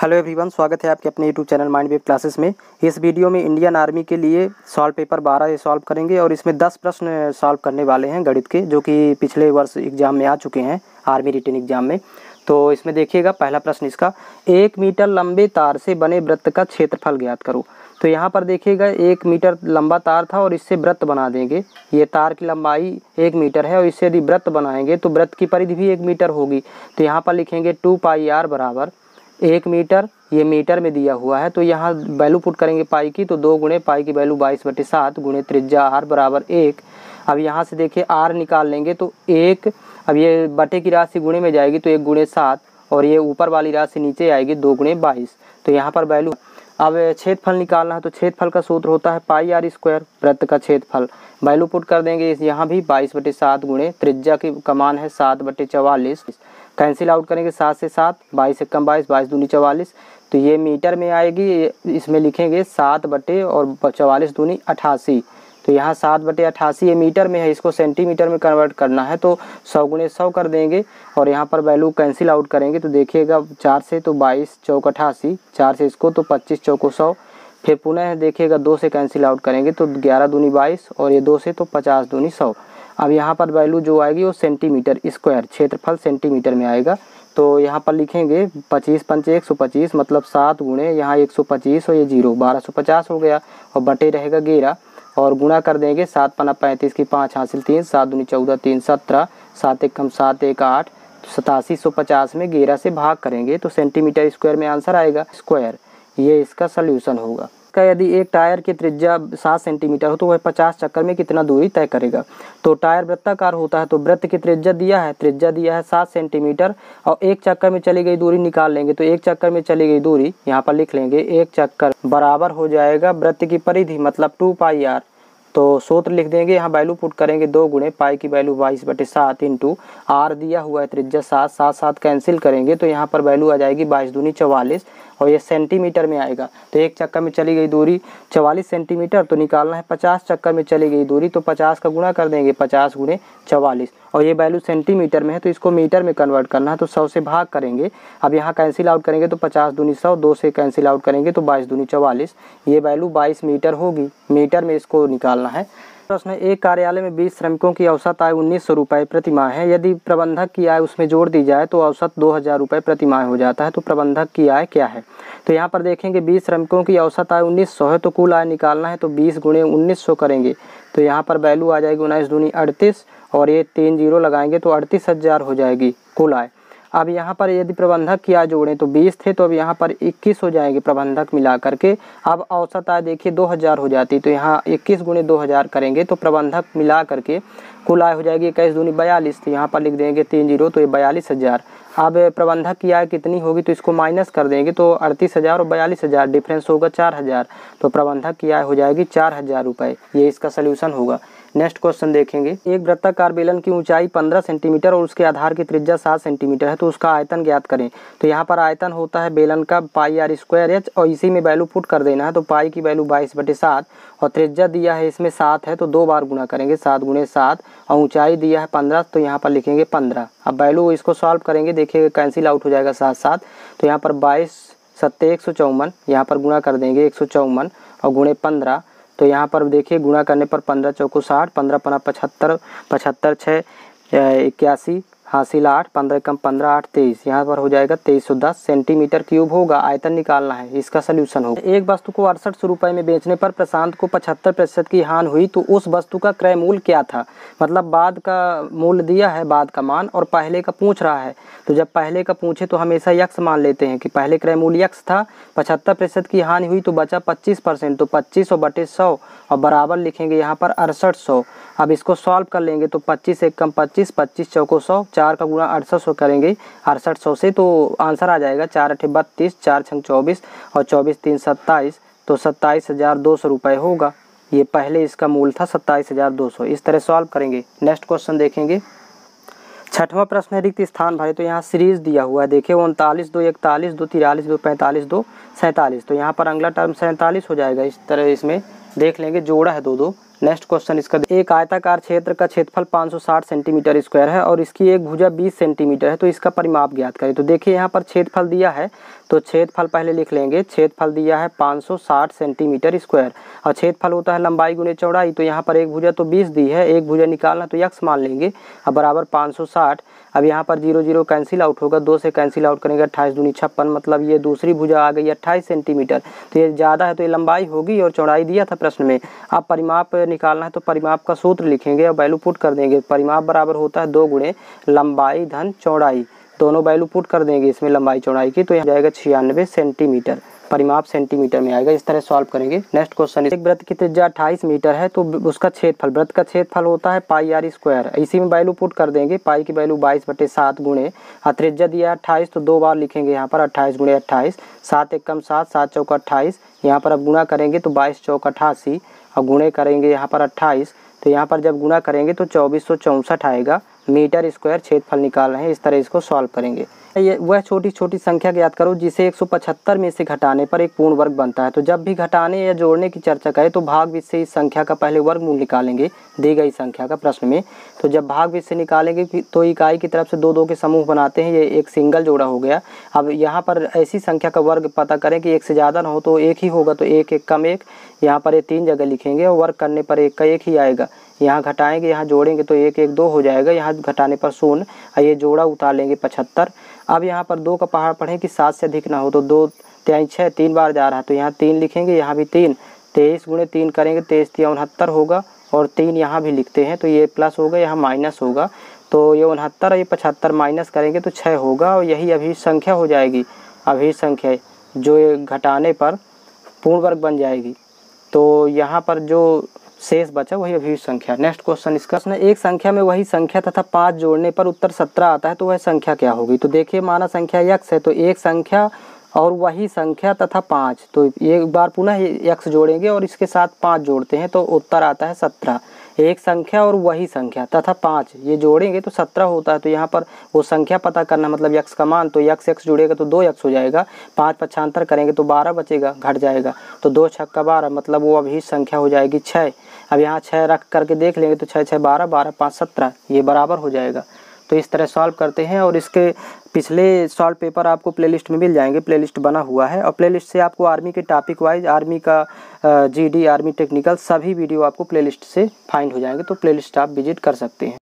hello everyone स्वागत है आपके अपने YouTube channel mind web classes में इस वीडियो में इंडियन आर्मी के लिए सॉल्व पेपर बारह ये सॉल्व करेंगे और इसमें दस प्रश्न सॉल्व करने वाले हैं गणित के जो कि पिछले वर्ष एग्जाम में आ चुके हैं आर्मी रिटर्न एग्जाम में तो इसमें देखिएगा पहला प्रश्न इसका एक मीटर लंबे तार से बने व्रत का क्षेत्रफल ज्ञात करो तो यहाँ पर देखिएगा एक मीटर लंबा तार था और इससे व्रत बना देंगे ये तार की लंबाई एक मीटर है और इससे यदि व्रत बनाएंगे तो व्रत की परिधि भी एक मीटर होगी तो यहाँ पर लिखेंगे टू पाई आर बराबर एक मीटर ये मीटर में दिया हुआ है तो यहाँ वैल्यू पुट करेंगे पाई की तो दो गुणे पाई की वैल्यू बाईस बटे सात गुणे त्रिज्या आर बराबर एक अब यहाँ से देखिए आर निकाल लेंगे तो एक अब ये बटे की राशि गुणे में जाएगी तो एक गुणे सात और ये ऊपर वाली राशि नीचे आएगी दो गुणे बाईस तो यहाँ पर वैल्यू अब छेदफल निकालना है तो छेदफल का सूत्र होता है पाई आर स्क्वायर वृत्त का छेदफल वैल्यू पुट कर देंगे यहाँ भी बाईस बटे सात गुणे त्रिज्या की कमान है सात बटे चवालीस कैंसिल आउट करेंगे सात से सात बाईस एक कम बाईस बाईस दूनी चवालीस तो ये मीटर में आएगी इसमें लिखेंगे सात बटे और चवालीस दूनी अठासी तो यहाँ सात बटे अट्ठासी ये मीटर में है इसको सेंटीमीटर में कन्वर्ट करना है तो सौ गुणे सौ कर देंगे और यहाँ पर वैल्यू कैंसिल आउट करेंगे तो देखिएगा चार से तो बाईस चौक अट्ठासी चार से इसको तो पच्चीस चौको सौ फिर पुनः देखिएगा दो से कैंसिल आउट करेंगे तो ग्यारह दूनी बाईस और ये दो से तो पचास दूनी सौ अब यहाँ पर वैल्यू जो आएगी वो सेंटीमीटर स्क्वायर क्षेत्रफल सेंटीमीटर में आएगा तो यहाँ पर लिखेंगे पच्चीस पंच एक सौ पच्चीस मतलब सात गुणे यहाँ एक सौ पच्चीस और ये जीरो बारह सौ पचास हो गया और बटे रहेगा गेरा और गुणा कर देंगे सात पना पैंतीस की पाँच हासिल तीन सात दूनी चौदह तीन सत्रह सात एक कम सात एक आठ तो सतासी सौ पचास में गेरा से भाग करेंगे तो सेंटीमीटर स्क्वायर में आंसर आएगा स्क्वायर ये इसका सल्यूशन होगा इसका यदि एक टायर की त्रिज्या सात सेंटीमीटर हो तो वह पचास चक्कर में कितना दूरी तय करेगा तो टायर वृत्ताकार होता है तो वृत्त की त्रिज्या दिया है त्रिज्या दिया है सात सेंटीमीटर और एक चक्कर में चली गई दूरी निकाल लेंगे तो एक चक्कर में चली गई दूरी यहाँ पर लिख लेंगे एक चक्कर बराबर हो जाएगा वृत्त की परिधि मतलब टू पाई आर तो सूत्र लिख देंगे यहाँ वैल्यू पुट करेंगे दो गुणे पाई की वैल्यू बाईस बटे सात इंटू आर दिया हुआ है त्रिज्या सात सात सात कैंसिल करेंगे तो यहाँ पर वैल्यू आ जाएगी बाईस दूनी चवालीस और ये सेंटीमीटर में आएगा तो एक चक्कर में चली गई दूरी चवालीस सेंटीमीटर तो निकालना है पचास चक्कर में चली गई दूरी तो पचास का गुणा कर देंगे पचास गुणे चवालीस और ये वैल्यू सेंटीमीटर में है तो इसको मीटर में कन्वर्ट करना है तो सौ से भाग करेंगे अब यहाँ कैंसिल आउट करेंगे तो पचास दूनी सौ दो से कैंसिल आउट करेंगे तो बाईस दूनी चवालीस ये वैल्यू बाईस मीटर होगी मीटर में इसको निकालना है प्रश्न एक कार्यालय में 20 श्रमिकों की औसत आय उन्नीस सौ रुपए प्रति माह है यदि प्रबंधक की आय उसमें जोड़ दी जाए तो औसत दो हज़ार रुपए प्रति माह हो जाता है तो प्रबंधक की आय क्या है तो यहाँ पर देखेंगे 20 श्रमिकों की औसत आय उन्नीस सौ है तो कुल आय निकालना है तो बीस गुणे उन्नीस करेंगे तो यहाँ पर वैल्यू आ जाएगी उन्नीस दूनी अड़तीस और ये तीन जीरो लगाएंगे तो अड़तीस हज़ार हो जाएगी कुल आय अब यहाँ पर यदि प्रबंधक की आय जोड़ें तो 20 थे तो अब यहाँ पर 21 हो जाएंगे प्रबंधक मिला करके अब औसत आय देखिए 2000 हो जाती तो यहाँ 21 गुणे दो करेंगे तो प्रबंधक मिला करके कुल आय हो जाएगी इक्कीस दूनी बयालीस तो यहाँ पर लिख देंगे तीन जीरो तो ये बयालीस हज़ार अब प्रबंधक की आय कितनी होगी तो इसको माइनस कर देंगे तो अड़तीस हज़ार और बयालीस हज़ार डिफरेंस होगा चार हज़ार तो प्रबंधक की आय हो जाएगी चार हज़ार रुपये ये इसका सोल्यूशन होगा नेक्स्ट क्वेश्चन देखेंगे एक वृत्ताकार बेलन की ऊंचाई 15 सेंटीमीटर और उसके आधार की त्रिज्या 7 सेंटीमीटर है तो उसका आयतन ज्ञात करें तो यहाँ पर आयतन होता है बेलन का पाई आर स्क्वायर एच और इसी में वैल्यू पुट कर देना है तो पाई की वैल्यू बाईस बटे सात और त्रिज्या दिया है इसमें सात है तो दो बार गुणा करेंगे सात गुणे सात और ऊँचाई दिया है पंद्रह तो यहाँ पर लिखेंगे पंद्रह अब वैल्यू इसको सॉल्व करेंगे देखिए कैंसिल आउट हो जाएगा सात सात तो यहाँ पर बाईस सत्ते एक सौ चौवन यहाँ पर गुणा कर देंगे एक सौ चौवन और गुणे पंद्रह तो यहाँ पर देखिए गुणा करने पर पंद्रह चौको साठ पंद्रह पंद्रह पचहत्तर पचहत्तर छः इक्यासी हासिल आठ पंद्रह कम पंद्रह आठ तेईस यहाँ पर हो जाएगा तेईस सौ दस सेंटीमीटर क्यूब होगा आयतन निकालना है इसका सोल्यूशन होगा एक वस्तु को अड़सठ सौ रुपये में बेचने पर प्रशांत को पचहत्तर प्रतिशत की हान हुई तो उस वस्तु का क्रय मूल्य क्या था मतलब बाद का मूल्य दिया है बाद का मान और पहले का पूछ रहा है तो जब पहले का पूछे तो हमेशा यक्स मान लेते हैं कि पहले क्रय मूल्य यक्स था पचहत्तर प्रतिशत की हानि हुई तो बचा पच्चीस परसेंट तो पच्चीस और बटे सौ और बराबर लिखेंगे यहाँ पर अड़सठ सौ अब इसको सॉल्व कर लेंगे तो पच्चीस एक कम पच्चीस पच्चीस चौको सौ चार का गुणा अड़सठ सौ करेंगे अड़सठ सौ से तो आंसर आ जाएगा चार अठे बत्तीस चार छंग चौबीस और चौबीस तीन सत्ताईस तो सत्ताईस हज़ार दो सौ रुपये होगा ये पहले इसका मूल था सत्ताईस हज़ार दो सौ इस तरह सॉल्व करेंगे नेक्स्ट क्वेश्चन देखेंगे छठवां प्रश्न है रिक्त स्थान भरे तो यहाँ सीरीज दिया हुआ है देखिए उनतालीस दो इकतालीस दो तिरालीस दो पैंतालीस दो सैंतालीस तो यहाँ पर अगला टर्म सैंतालीस हो जाएगा इस तरह इसमें देख लेंगे जोड़ा है दो दो नेक्स्ट क्वेश्चन इसका एक आयताकार क्षेत्र का क्षेत्रफल 560 सेंटीमीटर स्क्वायर है और इसकी एक भुजा 20 सेंटीमीटर है तो इसका परिमाप ज्ञात करें तो देखिए यहाँ पर क्षेत्रफल दिया है तो क्षेत्रफल पहले लिख लेंगे क्षेत्रफल दिया है 560 सेंटीमीटर स्क्वायर और क्षेत्रफल होता है लंबाई गुने चौड़ाई तो यहाँ पर एक भुजा तो 20 दी है एक भुजा निकालना तो यक्स मान लेंगे अब बराबर 560 अब यहाँ पर जीरो जीरो कैंसिल आउट होगा दो से कैंसिल आउट करेंगे अट्ठाईस दूनी छप्पन मतलब ये दूसरी भुजा आ गई अट्ठाईस सेंटीमीटर तो ये ज़्यादा है तो ये लंबाई होगी और चौड़ाई दिया था प्रश्न में अब परिमाप निकालना है तो परिमाप का सूत्र लिखेंगे और वैल्यू पुट कर देंगे परिमाप बराबर होता है दो गुणे लंबाई धन चौड़ाई दोनों वैल्यू पुट कर देंगे इसमें लंबाई चौड़ाई की तो यहाँ जाएगा छियानवे सेंटीमीटर परिमाप सेंटीमीटर में आएगा इस तरह सॉल्व करेंगे नेक्स्ट क्वेश्चन एक व्रत की त्रिज्या अट्ठाईस मीटर है तो उसका क्षेत्रफल व्रत का क्षेत्रफल होता है पाई आर स्क्वायर इसी में वैल्यू पुट कर देंगे पाई की वैल्यू बाईस बटे सात गुणे त्रिज्या दिया अट्ठाईस तो दो बार लिखेंगे यहाँ पर अट्ठाईस गुणे अट्ठाईस सात एक कम सात सात चौक अट्ठाईस यहाँ पर अब गुणा करेंगे तो बाईस चौक अट्ठासी और गुणे करेंगे यहाँ पर अट्ठाईस तो यहाँ पर जब गुणा करेंगे तो चौबीस आएगा मीटर स्क्वायर क्षेत्रफल निकाल रहे हैं इस तरह इसको सॉल्व करेंगे ये वह छोटी छोटी संख्या याद करो जिसे 175 में से घटाने पर एक पूर्ण वर्ग बनता है तो जब भी घटाने या जोड़ने की चर्चा करें तो भाग से इस संख्या का पहले वर्ग मूल निकालेंगे दी गई संख्या का प्रश्न में तो जब भाग से निकालेंगे तो इकाई की तरफ से दो दो के समूह बनाते हैं ये एक सिंगल जोड़ा हो गया अब यहाँ पर ऐसी संख्या का वर्ग पता करें कि एक से ज़्यादा ना हो तो एक ही होगा तो एक एक कम एक यहाँ पर ये तीन जगह लिखेंगे और वर्ग करने पर एक का एक ही आएगा यहाँ घटाएंगे यहाँ जोड़ेंगे तो एक एक दो हो जाएगा यहाँ घटाने पर शून्य ये जोड़ा उतार लेंगे पचहत्तर अब यहाँ पर दो का पहाड़ पढ़ें कि सात से अधिक ना हो तो दो त्याई छः तीन बार जा रहा है तो यहाँ तीन लिखेंगे यहाँ भी तीन तेईस गुणे तीन करेंगे तेईस तीन उनहत्तर होगा और तीन यहाँ भी लिखते हैं तो ये प्लस होगा यहाँ माइनस होगा तो ये उनहत्तर ये पचहत्तर माइनस करेंगे तो छः होगा और यही अभी संख्या हो जाएगी अभी संख्या जो घटाने पर पूर्ण वर्ग बन जाएगी तो यहाँ पर जो शेष बचा वही अभी संख्या नेक्स्ट क्वेश्चन इसका प्रश्न एक संख्या में वही संख्या तथा पाँच जोड़ने पर उत्तर सत्रह आता है तो वह संख्या क्या होगी तो देखिए माना संख्या यक्स है तो एक संख्या और वही संख्या तथा पाँच तो एक बार पुनः यक्स जोड़ेंगे और इसके साथ पाँच जोड़ते हैं तो उत्तर आता है सत्रह एक संख्या और वही संख्या तथा पाँच ये जोड़ेंगे तो सत्रह होता है तो यहाँ पर वो संख्या पता करना मतलब यक्स का मान तो यक्स यक्स जुड़ेगा तो दो यक्स हो जाएगा पाँच पछांतर करेंगे तो बारह बचेगा घट जाएगा तो दो छक्का बारह मतलब वो अभी संख्या हो जाएगी छः अब यहाँ छः रख करके देख लेंगे तो छः छः बारह बारह पाँच सत्रह ये बराबर हो जाएगा तो इस तरह सॉल्व करते हैं और इसके पिछले सॉल्व पेपर आपको प्लेलिस्ट में मिल जाएंगे प्लेलिस्ट बना हुआ है और प्लेलिस्ट से आपको आर्मी के टॉपिक वाइज आर्मी का जीडी आर्मी टेक्निकल सभी वीडियो आपको प्लेलिस्ट से फाइंड हो जाएंगे तो प्लेलिस्ट आप विजिट कर सकते हैं